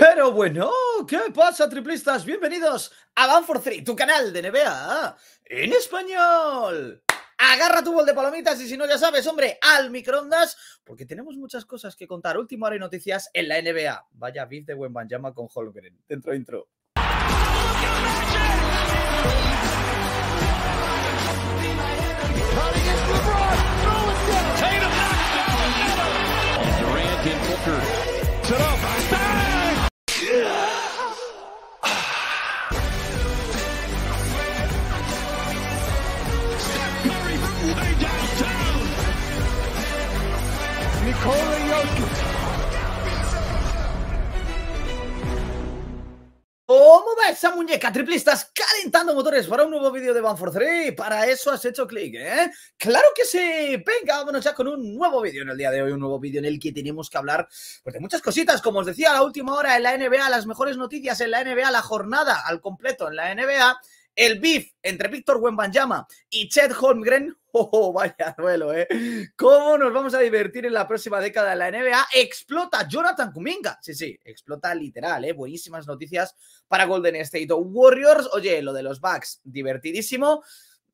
Pero bueno, ¿qué pasa, triplistas? Bienvenidos a for Three, tu canal de NBA en español. Agarra tu bol de palomitas y si no ya sabes, hombre, al microondas, porque tenemos muchas cosas que contar. Último hora y noticias en la NBA. Vaya beef de llama con Holgren. Dentro intro. ¿Cómo va esa muñeca? ¿Triplistas calentando motores para un nuevo vídeo de Force 3. Para eso has hecho clic, ¿eh? ¡Claro que sí! Venga, vámonos ya con un nuevo vídeo en el día de hoy. Un nuevo vídeo en el que tenemos que hablar pues, de muchas cositas. Como os decía, la última hora en la NBA, las mejores noticias en la NBA, la jornada al completo en la NBA el beef entre Víctor Wembanyama y Chet Holmgren, Oh, vaya duelo, ¿eh? ¿Cómo nos vamos a divertir en la próxima década de la NBA? Explota Jonathan Kuminga. Sí, sí, explota literal, ¿eh? Buenísimas noticias para Golden State Warriors. Oye, lo de los Bucks, divertidísimo.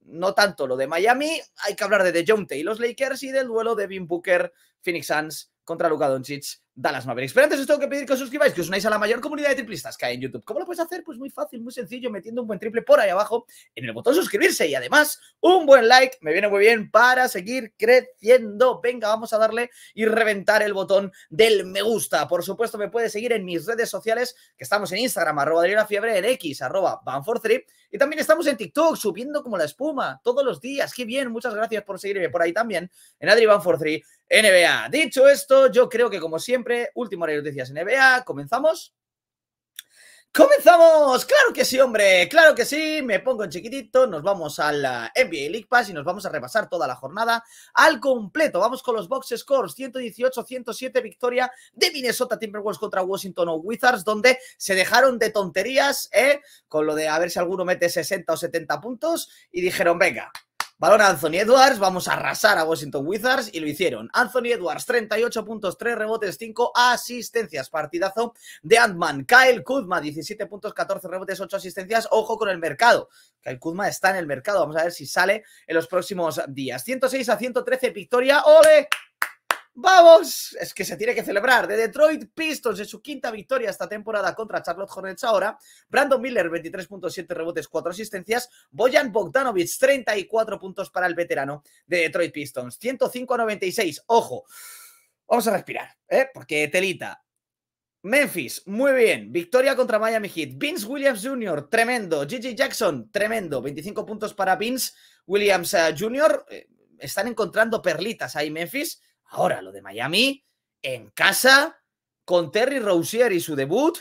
No tanto lo de Miami. Hay que hablar de DeJounte y los Lakers y del duelo de Ben Booker, Phoenix Suns contra Luka Doncic Dallas Mavericks. Pero antes os tengo que pedir que os suscribáis, que os unáis a la mayor comunidad de triplistas que hay en YouTube. ¿Cómo lo puedes hacer? Pues muy fácil, muy sencillo, metiendo un buen triple por ahí abajo en el botón suscribirse y además un buen like, me viene muy bien para seguir creciendo. Venga, vamos a darle y reventar el botón del me gusta. Por supuesto, me puedes seguir en mis redes sociales, que estamos en Instagram, arroba en X, arroba banforthrip, y también estamos en TikTok, subiendo como la espuma, todos los días. Qué bien, muchas gracias por seguirme por ahí también, en Adri Ban43 NBA. Dicho esto, yo creo que como siempre, último horario de noticias NBA, comenzamos. ¡Comenzamos! ¡Claro que sí, hombre! ¡Claro que sí! Me pongo en chiquitito, nos vamos al NBA League Pass y nos vamos a repasar toda la jornada al completo. Vamos con los box scores: 118-107 victoria de Minnesota Timberwolves contra Washington Wizards, donde se dejaron de tonterías, ¿eh? Con lo de a ver si alguno mete 60 o 70 puntos y dijeron, venga, Valor Anthony Edwards, vamos a arrasar a Washington Wizards y lo hicieron. Anthony Edwards, 38 puntos, 3 rebotes, 5 asistencias. Partidazo de Antman, Kyle Kuzma, 17 puntos, 14 rebotes, 8 asistencias. Ojo con el mercado. Kyle Kuzma está en el mercado. Vamos a ver si sale en los próximos días. 106 a 113, victoria. ¡Ole! Vamos, es que se tiene que celebrar. De Detroit Pistons de su quinta victoria esta temporada contra Charlotte Hornets ahora. Brandon Miller, 23.7 rebotes, 4 asistencias. Boyan Bogdanovic, 34 puntos para el veterano de Detroit Pistons. 105 a 96. Ojo, vamos a respirar, ¿eh? porque telita. Memphis, muy bien. Victoria contra Miami Heat. Vince Williams Jr., tremendo. Gigi Jackson, tremendo. 25 puntos para Vince Williams eh, Jr. Eh, están encontrando perlitas ahí Memphis. Ahora, lo de Miami, en casa, con Terry Rozier y su debut,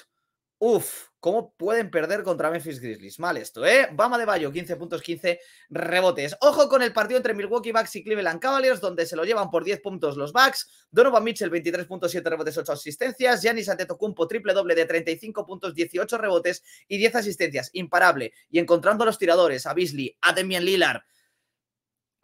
Uf, ¿Cómo pueden perder contra Memphis Grizzlies? Mal esto, ¿eh? Bama de Bayo, 15 puntos, 15 rebotes. Ojo con el partido entre Milwaukee Bucks y Cleveland Cavaliers, donde se lo llevan por 10 puntos los Bucks. Donovan Mitchell, 23.7 rebotes, 8 asistencias. Giannis Antetokounmpo, triple doble de 35 puntos, 18 rebotes y 10 asistencias. Imparable. Y encontrando a los tiradores, a Bisley, a Demian Lillard,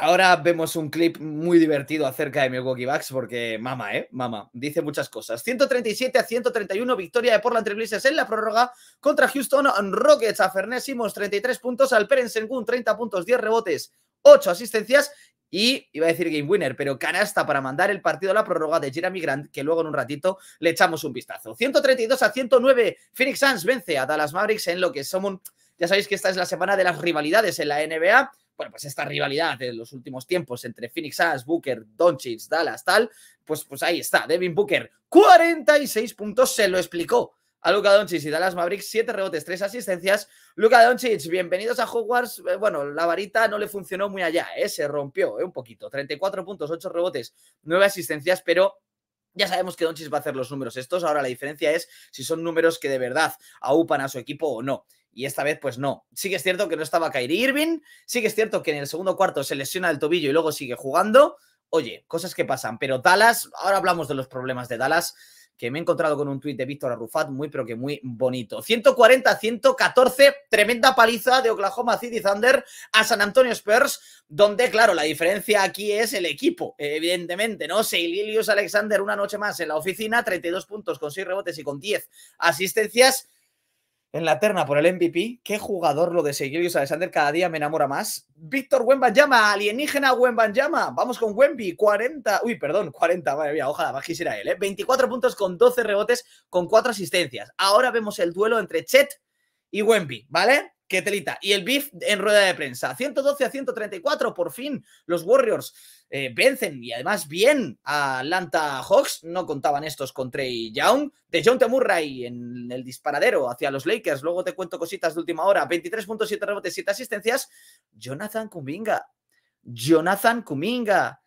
Ahora vemos un clip muy divertido acerca de Milwaukee Bucks porque mama, ¿eh? Mama, dice muchas cosas. 137 a 131, victoria de Portland Trailblazers en la prórroga contra Houston Rockets. A Fernésimos 33 puntos, al Perensengún 30 puntos, 10 rebotes, 8 asistencias y iba a decir game winner, pero canasta para mandar el partido a la prórroga de Jeremy Grant, que luego en un ratito le echamos un vistazo. 132 a 109, Phoenix Suns vence a Dallas Mavericks en lo que somos Ya sabéis que esta es la semana de las rivalidades en la NBA bueno, pues esta rivalidad de los últimos tiempos entre Phoenix As, Booker, Doncic, Dallas, tal, pues, pues ahí está, Devin Booker, 46 puntos, se lo explicó a Luka Doncic y Dallas Mavericks, 7 rebotes, 3 asistencias. Luka Doncic, bienvenidos a Hogwarts. Eh, bueno, la varita no le funcionó muy allá, eh, se rompió eh, un poquito. 34 puntos, 8 rebotes, 9 asistencias, pero ya sabemos que Doncic va a hacer los números estos. Ahora la diferencia es si son números que de verdad aupan a su equipo o no y esta vez pues no. Sí que es cierto que no estaba Kyrie Irving, sí que es cierto que en el segundo cuarto se lesiona el tobillo y luego sigue jugando. Oye, cosas que pasan, pero Dallas, ahora hablamos de los problemas de Dallas, que me he encontrado con un tuit de Víctor Arrufat muy pero que muy bonito. 140-114, tremenda paliza de Oklahoma City Thunder a San Antonio Spurs, donde claro, la diferencia aquí es el equipo, evidentemente, ¿no? Seililius Alexander una noche más en la oficina, 32 puntos con 6 rebotes y con 10 asistencias en la terna por el MVP. Qué jugador lo de yo Alexander, cada día me enamora más. Víctor Wembanyama, alienígena Wembanyama. Vamos con Wemby, 40, uy, perdón, 40, madre mía, ojalá más él, ¿eh? 24 puntos con 12 rebotes, con 4 asistencias. Ahora vemos el duelo entre Chet y Wemby, ¿vale? qué telita. Y el BIF en rueda de prensa. 112 a 134, por fin los Warriors eh, vencen y además bien a Atlanta Hawks. No contaban estos con Trey Young. De John T. Murray en el disparadero hacia los Lakers. Luego te cuento cositas de última hora. 23.7 rebotes, 7 asistencias. Jonathan Kuminga. Jonathan Kuminga.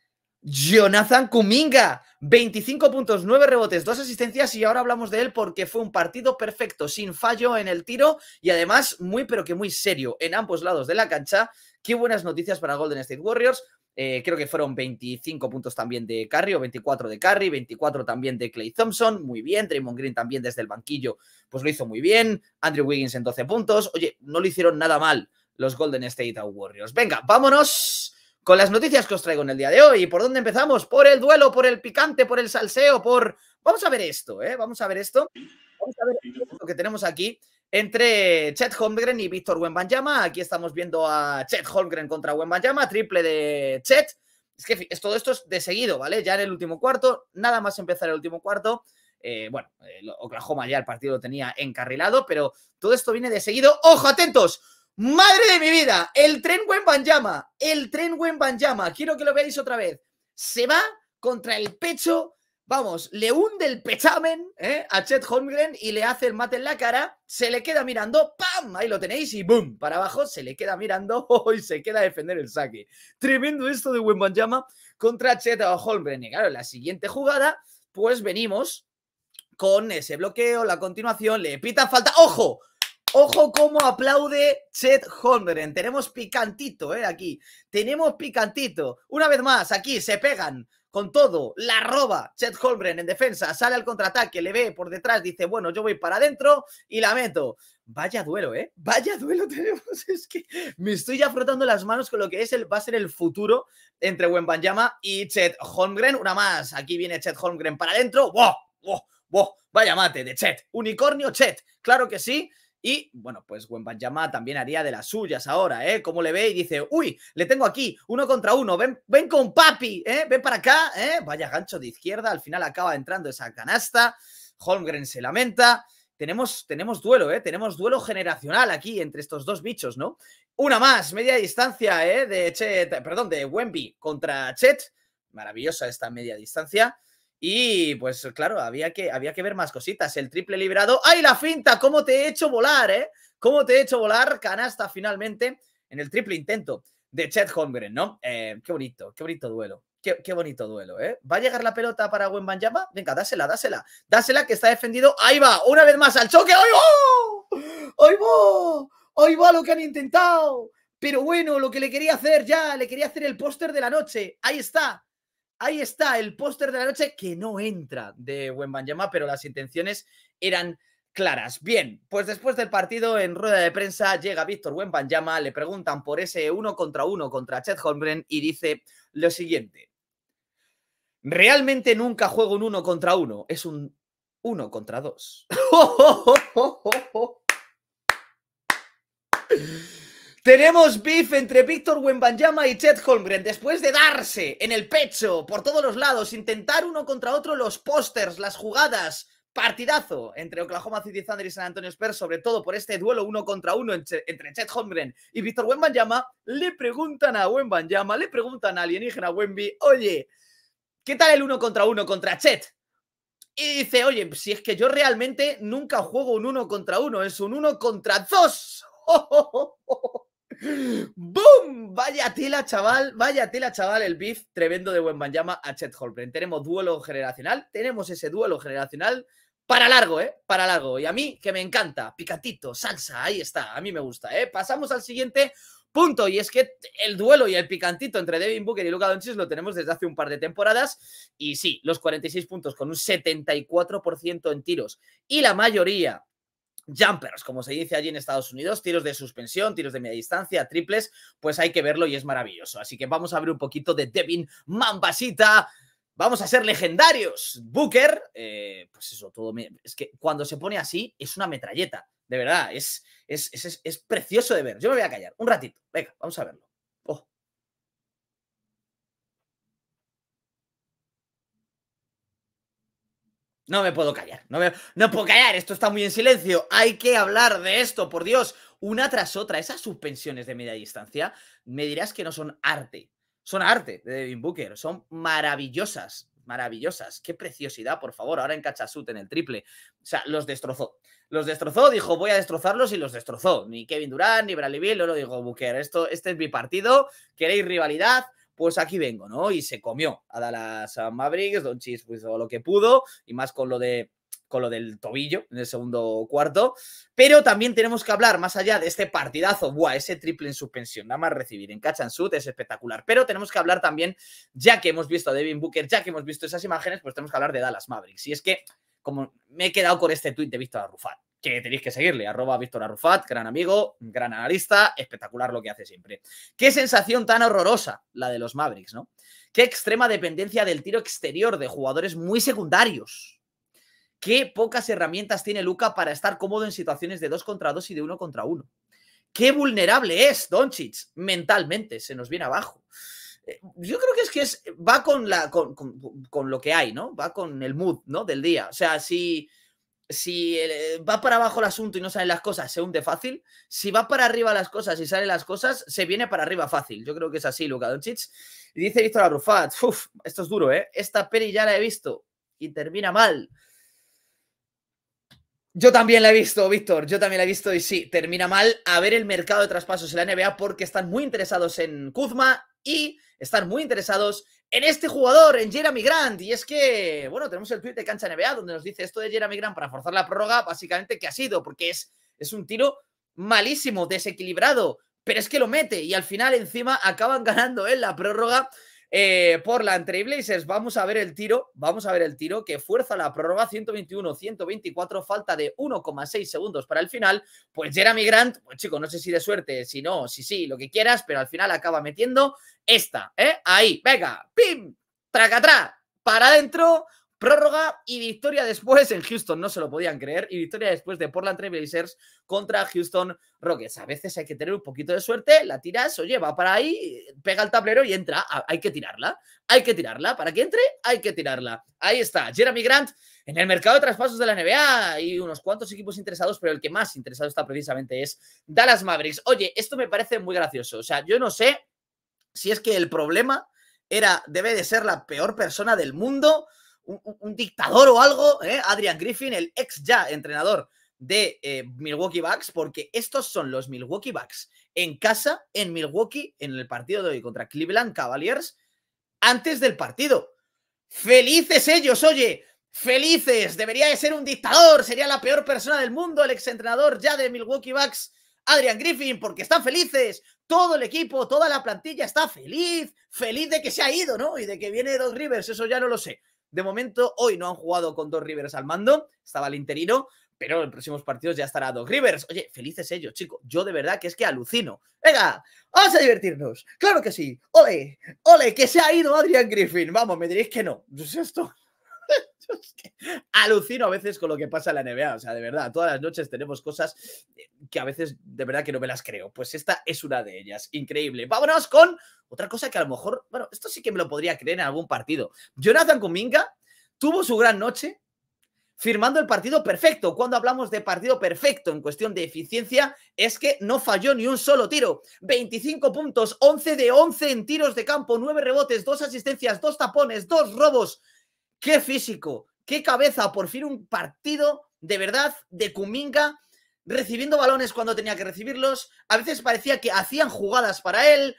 Jonathan Kuminga, 25 puntos, 9 rebotes, 2 asistencias y ahora hablamos de él porque fue un partido perfecto, sin fallo en el tiro y además muy pero que muy serio en ambos lados de la cancha. Qué buenas noticias para Golden State Warriors. Eh, creo que fueron 25 puntos también de Curry o 24 de Curry, 24 también de Clay Thompson, muy bien, Draymond Green también desde el banquillo, pues lo hizo muy bien, Andrew Wiggins en 12 puntos, oye, no lo hicieron nada mal los Golden State Warriors. Venga, vámonos con las noticias que os traigo en el día de hoy. ¿Por dónde empezamos? Por el duelo, por el picante, por el salseo, por... Vamos a ver esto, ¿eh? Vamos a ver esto. Vamos a ver lo que tenemos aquí entre Chet Holmgren y Víctor Wembanyama. Aquí estamos viendo a Chet Holmgren contra Wembanyama, triple de Chet. Es que es, todo esto es de seguido, ¿vale? Ya en el último cuarto, nada más empezar el último cuarto. Eh, bueno, Oklahoma ya el partido lo tenía encarrilado, pero todo esto viene de seguido. ¡Ojo, atentos! Madre de mi vida, el tren llama el tren llama quiero que lo veáis otra vez. Se va contra el pecho, vamos, le hunde el pechamen ¿eh? a Chet Holmgren y le hace el mate en la cara, se le queda mirando, ¡pam! Ahí lo tenéis y ¡boom! Para abajo, se le queda mirando ¡oh! y se queda a defender el saque. Tremendo esto de Wembanyama contra Chet Holmgren. Y claro, la siguiente jugada, pues venimos con ese bloqueo, la continuación, le pita falta. ¡Ojo! Ojo cómo aplaude Chet Holmgren. Tenemos picantito, ¿eh? Aquí. Tenemos picantito. Una vez más, aquí se pegan con todo. La roba Chet Holmgren en defensa. Sale al contraataque, le ve por detrás, dice, bueno, yo voy para adentro y la meto. Vaya duelo, ¿eh? Vaya duelo tenemos. Es que me estoy ya frotando las manos con lo que es el, va a ser el futuro entre Wembanyama y Chet Holmgren. Una más. Aquí viene Chet Holmgren para adentro. ¡Wow! ¡Wow! ¡Wow! Vaya mate de Chet. Unicornio Chet. Claro que sí. Y bueno, pues Wembanyama también haría de las suyas ahora, ¿eh? Como le ve y dice, uy, le tengo aquí, uno contra uno, ven, ven con papi, ¿eh? Ven para acá, ¿eh? Vaya gancho de izquierda, al final acaba entrando esa canasta, Holmgren se lamenta. Tenemos, tenemos duelo, ¿eh? Tenemos duelo generacional aquí entre estos dos bichos, ¿no? Una más, media distancia, ¿eh? De Chet, perdón, de Wemby contra Chet. Maravillosa esta media distancia. Y pues claro, había que, había que ver más cositas. El triple liberado ¡Ay, la finta! ¿Cómo te he hecho volar, eh? ¿Cómo te he hecho volar? Canasta finalmente en el triple intento de Chet Holmgren, ¿no? Eh, qué bonito, qué bonito duelo. Qué, bonito duelo, ¿eh? ¿Va a llegar la pelota para Gwen Banyama? Venga, dásela, dásela. Dásela que está defendido. Ahí va, una vez más al choque. ¡Ahí va! ¡Ahí va! ¡Ahí va lo que han intentado! Pero bueno, lo que le quería hacer ya, le quería hacer el póster de la noche. Ahí está. Ahí está el póster de la noche que no entra de Wembanyama, pero las intenciones eran claras. Bien, pues después del partido en rueda de prensa llega Víctor Wembanyama, le preguntan por ese uno contra uno contra Chet Holmgren y dice lo siguiente. Realmente nunca juego un uno contra uno, es un uno contra dos. Tenemos beef entre Víctor Wembanyama y Chet Holmgren después de darse en el pecho por todos los lados, intentar uno contra otro los pósters, las jugadas. Partidazo entre Oklahoma City Thunder y San Antonio Spurs, sobre todo por este duelo uno contra uno entre Chet Holmgren y Víctor Wembanyama. Le preguntan a Wembanyama, le preguntan a alienígena Wemby, oye, ¿qué tal el uno contra uno contra Chet? Y dice, oye, si es que yo realmente nunca juego un uno contra uno, es un uno contra dos. Oh, oh, oh, ¡Boom! Vaya tela, chaval. Vaya tela, chaval. El beef tremendo de Llama a Chet Holmgren. Tenemos duelo generacional. Tenemos ese duelo generacional para largo, ¿eh? Para largo. Y a mí, que me encanta. Picantito, salsa. Ahí está. A mí me gusta, ¿eh? Pasamos al siguiente punto. Y es que el duelo y el picantito entre Devin Booker y Luka Doncic lo tenemos desde hace un par de temporadas. Y sí, los 46 puntos con un 74% en tiros y la mayoría jumpers, como se dice allí en Estados Unidos, tiros de suspensión, tiros de media distancia, triples, pues hay que verlo y es maravilloso. Así que vamos a ver un poquito de Devin Mambasita. Vamos a ser legendarios. Booker, eh, pues eso, todo. Es que cuando se pone así, es una metralleta. De verdad, es, es, es precioso de ver. Yo me voy a callar un ratito. Venga, vamos a verlo. No me puedo callar, no, me, no puedo callar, esto está muy en silencio, hay que hablar de esto, por Dios, una tras otra, esas suspensiones de media distancia, me dirás que no son arte, son arte de Devin Booker, son maravillosas, maravillosas, qué preciosidad, por favor, ahora en Cachasut, en el triple, o sea, los destrozó, los destrozó, dijo, voy a destrozarlos y los destrozó, ni Kevin Durant, ni Bradley no lo digo, Booker, esto, este es mi partido, queréis rivalidad, pues aquí vengo, ¿no? Y se comió a Dallas Mavericks, Chis pues hizo lo que pudo y más con lo de con lo del tobillo en el segundo cuarto. Pero también tenemos que hablar, más allá de este partidazo, buah, ese triple en suspensión, nada más recibir en catch and es espectacular. Pero tenemos que hablar también, ya que hemos visto a Devin Booker, ya que hemos visto esas imágenes, pues tenemos que hablar de Dallas Mavericks. Y es que, como me he quedado con este tuit de a Arrufat, que tenéis que seguirle, arroba Víctor Arrufat, gran amigo, gran analista, espectacular lo que hace siempre. Qué sensación tan horrorosa la de los Mavericks, ¿no? Qué extrema dependencia del tiro exterior de jugadores muy secundarios. Qué pocas herramientas tiene Luca para estar cómodo en situaciones de 2 contra 2 y de 1 contra 1. Qué vulnerable es Doncic mentalmente, se nos viene abajo. Eh, yo creo que es que va con, la, con, con lo que hay, ¿no? Va con el mood, ¿no? Del día. O sea, si si eh, va para abajo el asunto y no salen las cosas, se hunde fácil. Si va para arriba las cosas y salen las cosas, se viene para arriba fácil. Yo creo que es así, Luka Doncic. dice Víctor la uff, esto es duro, ¿eh? Esta peli ya la he visto y termina mal. Yo también la he visto, Víctor, yo también la he visto y sí, termina mal a ver el mercado de traspasos en la NBA porque están muy interesados en Kuzma y están muy interesados en este jugador, en Jeremy Grant. Y es que, bueno, tenemos el tweet de Cancha NBA donde nos dice esto de Jeremy Grant para forzar la prórroga, básicamente que ha sido, porque es, es un tiro malísimo, desequilibrado, pero es que lo mete y al final encima acaban ganando en la prórroga eh, y Trailblazers. Vamos a ver el tiro, vamos a ver el tiro que fuerza la prórroga 121-124, falta de 1,6 segundos para el final. Pues Jeremy Grant, pues chico, no sé si de suerte, si no, si sí, lo que quieras, pero al final acaba metiendo esta, ¿eh? Ahí, venga, pim, tracatrá, para adentro, Prórroga y victoria después en Houston, no se lo podían creer, y victoria después de Portland Trail contra Houston Rockets. A veces hay que tener un poquito de suerte, la tiras, o lleva para ahí, pega el tablero y entra. Hay que tirarla, hay que tirarla. Para que entre, hay que tirarla. Ahí está, Jeremy Grant en el mercado de traspasos de la NBA hay unos cuantos equipos interesados, pero el que más interesado está precisamente es Dallas Mavericks. Oye, esto me parece muy gracioso. O sea, yo no sé si es que el problema era, debe de ser la peor persona del mundo un, dictador o algo, ¿eh? Adrian Griffin, el ex ya entrenador de eh, Milwaukee Bucks, porque estos son los Milwaukee Bucks en casa, en Milwaukee, en el partido de hoy contra Cleveland Cavaliers, antes del partido. Felices ellos, oye, felices. Debería de ser un dictador, sería la peor persona del mundo el ex entrenador ya de Milwaukee Bucks, Adrian Griffin, porque están felices. Todo el equipo, toda la plantilla está feliz, feliz de que se ha ido, ¿no? Y de que viene dos Rivers, eso ya no lo sé. De momento, hoy no han jugado con dos Rivers al mando, estaba el interino, pero en próximos partidos ya estará dos Rivers. Oye, felices ellos, chicos. Yo de verdad que es que alucino. Venga, vamos a divertirnos. Claro que sí. Ole, ole, que se ha ido Adrian Griffin. Vamos, me diréis que no. ¿Es pues esto? alucino a veces con lo que pasa en la NBA. O sea, de verdad, todas las noches tenemos cosas eh, que a veces de verdad que no me las creo. Pues esta es una de ellas. Increíble. Vámonos con otra cosa que a lo mejor, bueno, esto sí que me lo podría creer en algún partido. Jonathan Kuminga tuvo su gran noche firmando el partido perfecto. Cuando hablamos de partido perfecto en cuestión de eficiencia, es que no falló ni un solo tiro. 25 puntos, 11 de 11 en tiros de campo, 9 rebotes, 2 asistencias, 2 tapones, 2 robos qué físico, qué cabeza, por fin un partido de verdad de Kuminga recibiendo balones cuando tenía que recibirlos. A veces parecía que hacían jugadas para él.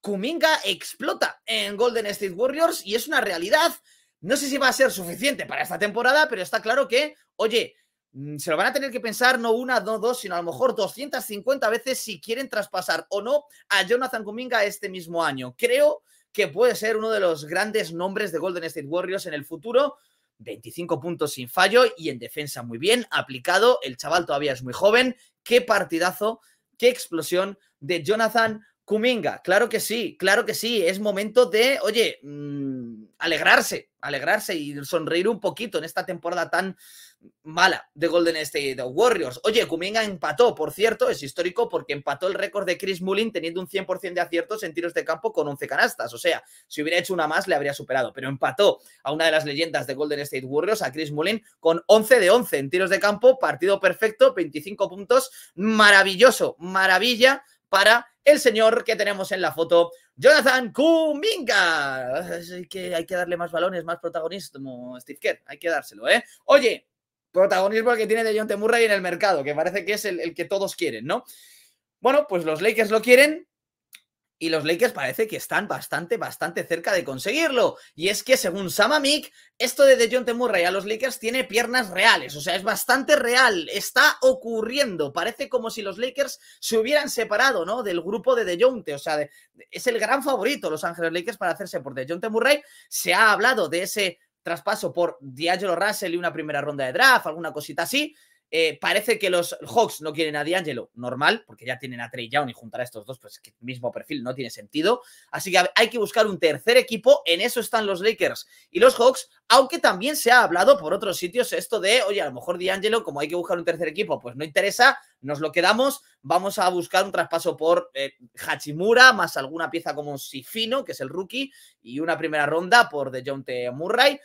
Kuminga explota en Golden State Warriors y es una realidad. No sé si va a ser suficiente para esta temporada, pero está claro que, oye, mm, se lo van a tener que pensar no una, no dos, sino a lo mejor 250 veces si quieren traspasar o no a Jonathan Kuminga este mismo año. Creo que puede ser uno de los grandes nombres de Golden State Warriors en el futuro. 25 puntos sin fallo y en defensa muy bien, aplicado, el chaval todavía es muy joven, qué partidazo, qué explosión de Jonathan Kuminga, claro que sí, claro que sí. Es momento de, oye, mm, alegrarse, alegrarse y sonreír un poquito en esta temporada tan mala de Golden State Warriors. Oye, Kuminga empató, por cierto, es histórico porque empató el récord de Chris Mullin teniendo un 100% de aciertos en tiros de campo con 11 canastas. O sea, si hubiera hecho una más le habría superado, pero empató a una de las leyendas de Golden State Warriors, a Chris Mullin, con 11 de 11 en tiros de campo, partido perfecto, 25 puntos, maravilloso, maravilla para el señor que tenemos en la foto, Jonathan Kuminga. Hay que, hay que darle más balones, más protagonismo, Steve Kerr. Hay que dárselo, ¿eh? Oye, protagonismo que tiene de John Murray en el mercado, que parece que es el que todos quieren, ¿no? Bueno, pues los Lakers lo quieren, y los Lakers parece que están bastante, bastante cerca de conseguirlo. Y es que, según Sam Mick esto de DeJounte Murray a los Lakers tiene piernas reales, o sea, es bastante real, está ocurriendo. Parece como si los Lakers se hubieran separado, ¿no? Del grupo de DeJounte, o sea, es el gran favorito los Ángeles Lakers para hacerse por DeJounte Murray. Se ha hablado de ese traspaso por D'Angelo Russell y una primera ronda de draft, alguna cosita así, eh, parece que los Hawks no quieren a D'Angelo, normal, porque ya tienen a Trey Young y juntar a estos dos, pues el mismo perfil no tiene sentido. Así que hay que buscar un tercer equipo, en eso están los Lakers y los Hawks, aunque también se ha hablado por otros sitios esto de, oye, a lo mejor D'Angelo, como hay que buscar un tercer equipo, pues no interesa, nos lo quedamos, vamos a buscar un traspaso por eh, Hachimura, más alguna pieza como Sifino, que es el rookie, y una primera ronda por DeJounte Murray.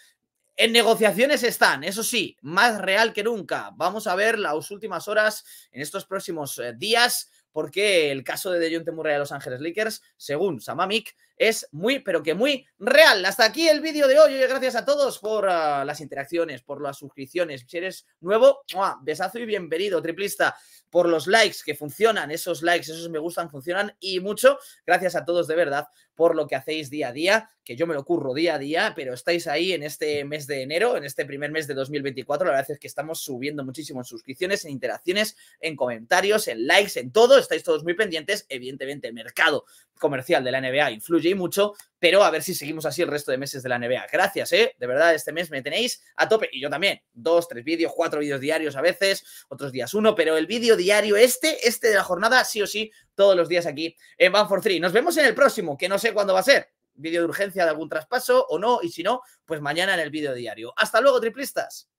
En negociaciones están, eso sí, más real que nunca. Vamos a ver las últimas horas en estos próximos eh, días, porque el caso de Dejounte Murray a Los Ángeles Lakers, según Samamic, es muy, pero que muy real. Hasta aquí el vídeo de hoy. Gracias a todos por ah, las interacciones, por las suscripciones. Si eres nuevo, besazo y bienvenido, triplista, por los likes que funcionan, esos likes, esos me gustan, funcionan y mucho. Gracias a todos de verdad por lo que hacéis día a día, que yo me lo curro día a día, pero estáis ahí en este mes de enero, en este primer mes de 2024. La verdad es que estamos subiendo muchísimo en suscripciones, en interacciones, en comentarios, en likes, en todo. Estáis todos muy pendientes. Evidentemente, el mercado comercial de la NBA influye y mucho, pero a ver si seguimos así el resto de meses de la NBA. Gracias, ¿eh? De verdad, este mes me tenéis a tope. Y yo también. Dos, tres vídeos, cuatro vídeos diarios a veces, otros días uno, pero el vídeo diario este, este de la jornada, sí o sí, todos los días aquí en Van for Three. Nos vemos en el próximo, que no sé cuándo va a ser. Vídeo de urgencia de algún traspaso o no, y si no, pues mañana en el vídeo diario. Hasta luego, triplistas.